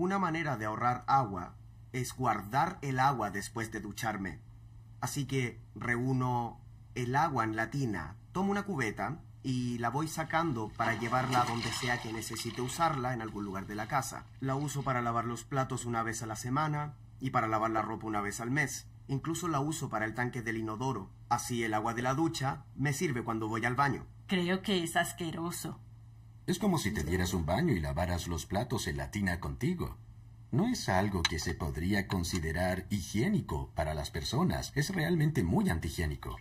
Una manera de ahorrar agua es guardar el agua después de ducharme. Así que reúno el agua en la tina, tomo una cubeta y la voy sacando para llevarla a donde sea que necesite usarla en algún lugar de la casa. La uso para lavar los platos una vez a la semana y para lavar la ropa una vez al mes. Incluso la uso para el tanque del inodoro. Así el agua de la ducha me sirve cuando voy al baño. Creo que es asqueroso. Es como si te dieras un baño y lavaras los platos en la tina contigo. No es algo que se podría considerar higiénico para las personas, es realmente muy antihigiénico.